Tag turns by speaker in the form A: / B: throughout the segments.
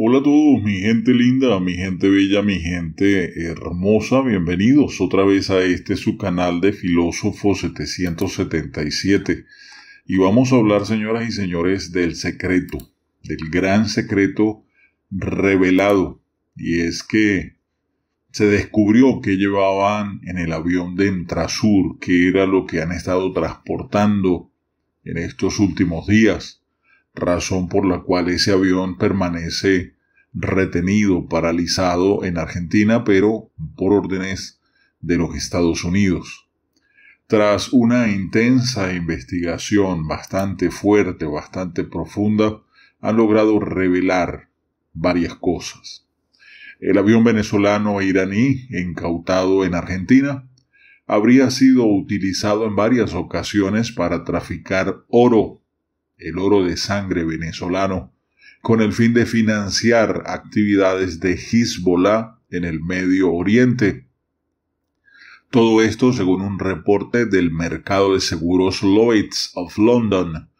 A: Hola a todos, mi gente linda, mi gente bella, mi gente hermosa, bienvenidos otra vez a este su canal de Filósofo 777. Y vamos a hablar, señoras y señores, del secreto, del gran secreto revelado. Y es que se descubrió que llevaban en el avión de Entrasur, que era lo que han estado transportando en estos últimos días razón por la cual ese avión permanece retenido, paralizado en Argentina, pero por órdenes de los Estados Unidos. Tras una intensa investigación bastante fuerte, bastante profunda, han logrado revelar varias cosas. El avión venezolano iraní, incautado en Argentina, habría sido utilizado en varias ocasiones para traficar oro el oro de sangre venezolano, con el fin de financiar actividades de Hezbollah en el Medio Oriente. Todo esto según un reporte del mercado de seguros Lloyds of London,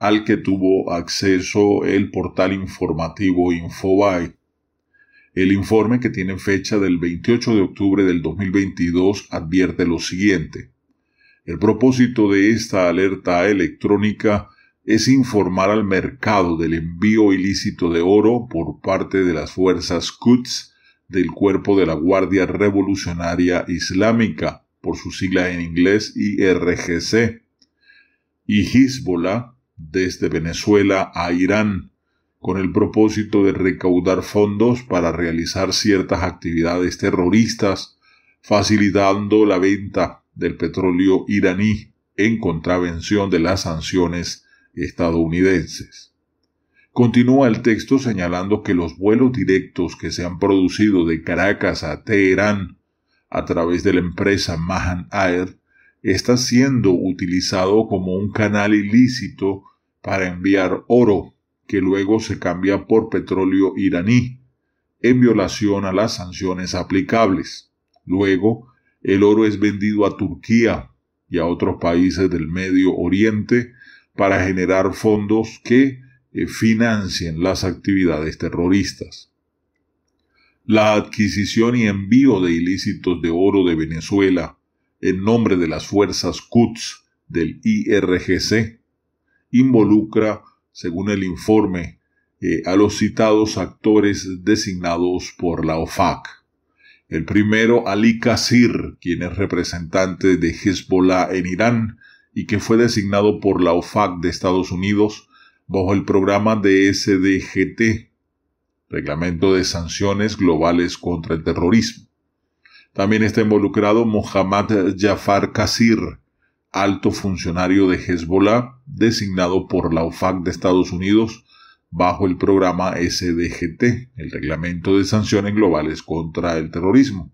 A: al que tuvo acceso el portal informativo Infobae. El informe, que tiene fecha del 28 de octubre del 2022, advierte lo siguiente. El propósito de esta alerta electrónica es informar al mercado del envío ilícito de oro por parte de las fuerzas Quds del cuerpo de la Guardia Revolucionaria Islámica, por su sigla en inglés IRGC, y Hezbollah desde Venezuela a Irán, con el propósito de recaudar fondos para realizar ciertas actividades terroristas, facilitando la venta del petróleo iraní en contravención de las sanciones estadounidenses. Continúa el texto señalando que los vuelos directos que se han producido de Caracas a Teherán a través de la empresa Mahan Air está siendo utilizado como un canal ilícito para enviar oro, que luego se cambia por petróleo iraní, en violación a las sanciones aplicables. Luego, el oro es vendido a Turquía y a otros países del Medio Oriente para generar fondos que eh, financien las actividades terroristas. La adquisición y envío de ilícitos de oro de Venezuela en nombre de las fuerzas Quds del IRGC involucra, según el informe, eh, a los citados actores designados por la OFAC. El primero, Ali Kassir, quien es representante de Hezbollah en Irán, y que fue designado por la OFAC de Estados Unidos bajo el programa de SDGT, Reglamento de Sanciones Globales contra el Terrorismo. También está involucrado Mohammad Jafar Qasir, alto funcionario de Hezbollah, designado por la OFAC de Estados Unidos bajo el programa SDGT, el Reglamento de Sanciones Globales contra el Terrorismo,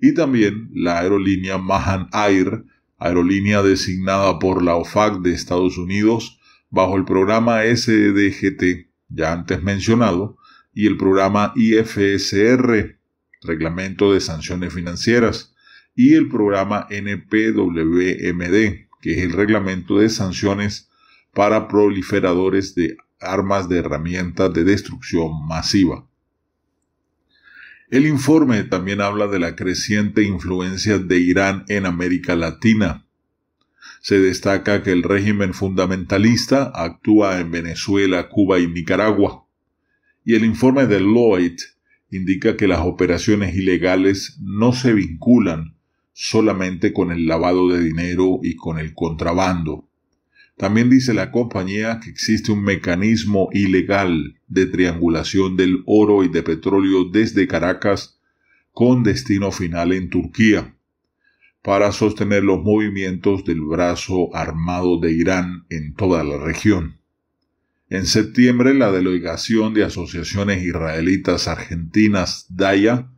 A: y también la aerolínea Mahan Air, aerolínea designada por la OFAC de Estados Unidos bajo el programa SDGT, ya antes mencionado, y el programa IFSR, Reglamento de Sanciones Financieras, y el programa NPWMD, que es el Reglamento de Sanciones para Proliferadores de Armas de Herramientas de Destrucción Masiva. El informe también habla de la creciente influencia de Irán en América Latina. Se destaca que el régimen fundamentalista actúa en Venezuela, Cuba y Nicaragua. Y el informe de Lloyd indica que las operaciones ilegales no se vinculan solamente con el lavado de dinero y con el contrabando. También dice la compañía que existe un mecanismo ilegal de triangulación del oro y de petróleo desde Caracas con destino final en Turquía, para sostener los movimientos del brazo armado de Irán en toda la región. En septiembre, la delegación de asociaciones israelitas argentinas Daya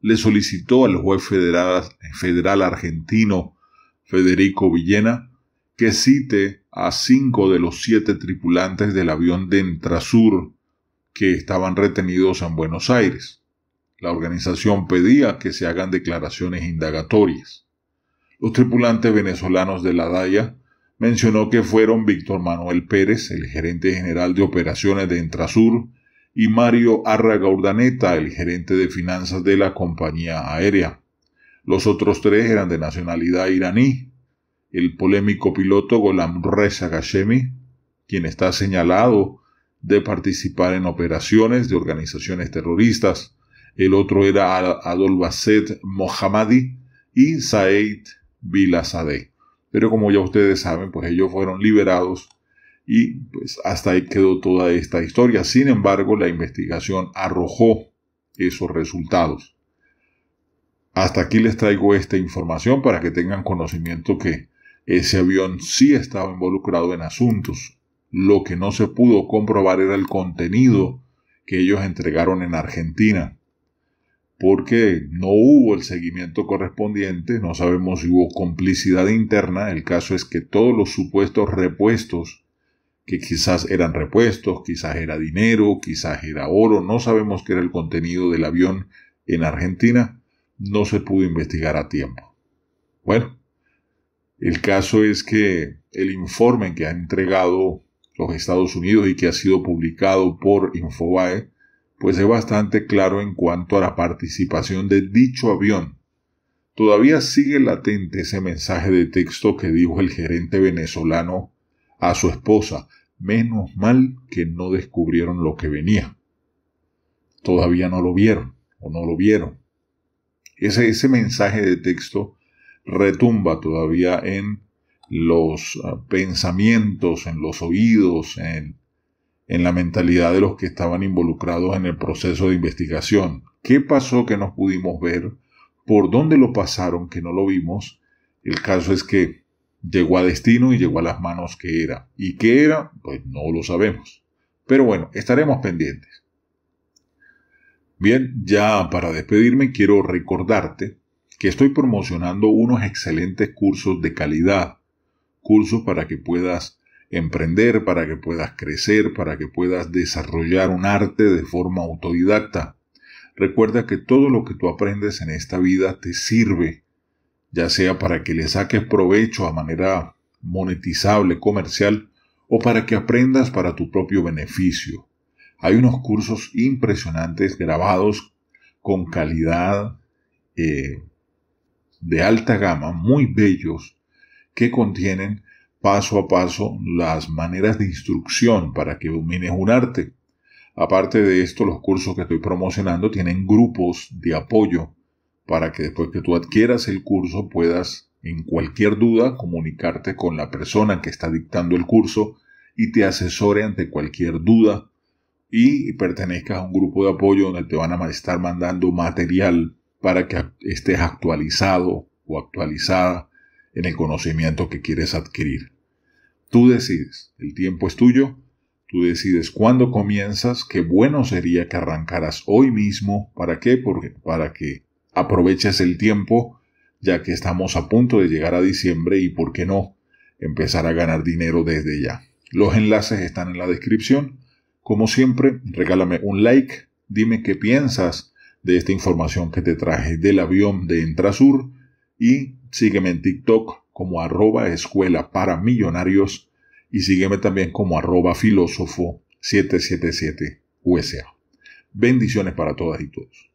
A: le solicitó al juez federal, argentino Federico Villena que cite a cinco de los siete tripulantes del avión Dentrasur que estaban retenidos en Buenos Aires. La organización pedía que se hagan declaraciones indagatorias. Los tripulantes venezolanos de la Daya mencionó que fueron Víctor Manuel Pérez, el gerente general de operaciones de Entrasur, y Mario Arraga Urdaneta, el gerente de finanzas de la compañía aérea. Los otros tres eran de nacionalidad iraní. El polémico piloto Golam Reza Gashemi, quien está señalado de participar en operaciones de organizaciones terroristas. El otro era Adolbacet Mohammadi y Saeed Bilazadeh. Pero como ya ustedes saben, pues ellos fueron liberados y pues hasta ahí quedó toda esta historia. Sin embargo, la investigación arrojó esos resultados. Hasta aquí les traigo esta información para que tengan conocimiento que ese avión sí estaba involucrado en asuntos lo que no se pudo comprobar era el contenido que ellos entregaron en Argentina, porque no hubo el seguimiento correspondiente, no sabemos si hubo complicidad interna, el caso es que todos los supuestos repuestos, que quizás eran repuestos, quizás era dinero, quizás era oro, no sabemos qué era el contenido del avión en Argentina, no se pudo investigar a tiempo. Bueno, el caso es que el informe que ha entregado los Estados Unidos y que ha sido publicado por Infobae, pues es bastante claro en cuanto a la participación de dicho avión. Todavía sigue latente ese mensaje de texto que dijo el gerente venezolano a su esposa, menos mal que no descubrieron lo que venía. Todavía no lo vieron o no lo vieron. Ese, ese mensaje de texto retumba todavía en los ah, pensamientos, en los oídos, en, la mentalidad de los que estaban involucrados en el proceso de investigación. ¿Qué pasó que no pudimos ver? ¿Por dónde lo pasaron que no lo vimos? El caso es que llegó a destino y llegó a las manos que era. ¿Y qué era? Pues no lo sabemos. Pero bueno, estaremos pendientes. Bien, ya para despedirme quiero recordarte que estoy promocionando unos excelentes cursos de calidad cursos para que puedas emprender, para que puedas crecer, para que puedas desarrollar un arte de forma autodidacta. Recuerda que todo lo que tú aprendes en esta vida te sirve, ya sea para que le saques provecho a manera monetizable, comercial, o para que aprendas para tu propio beneficio. Hay unos cursos impresionantes grabados con calidad eh, de alta gama, muy bellos, que contienen paso a paso las maneras de instrucción para que domines un arte. Aparte de esto, los cursos que estoy promocionando tienen grupos de apoyo para que después que tú adquieras el curso puedas en cualquier duda comunicarte con la persona que está dictando el curso y te asesore ante cualquier duda y pertenezcas a un grupo de apoyo donde te van a estar mandando material para que estés actualizado o actualizada en el conocimiento que quieres adquirir. Tú decides, el tiempo es tuyo, tú decides cuándo comienzas, qué bueno sería que arrancaras hoy mismo, ¿para qué? Porque, para que aproveches el tiempo, ya que estamos a punto de llegar a diciembre y, ¿por qué no?, empezar a ganar dinero desde ya. Los enlaces están en la descripción. Como siempre, regálame un like, dime qué piensas de esta información que te traje del avión de Entrasur y Sígueme en TikTok como arroba escuela para millonarios y sígueme también como arroba filósofo 777 USA. Bendiciones para todas y todos.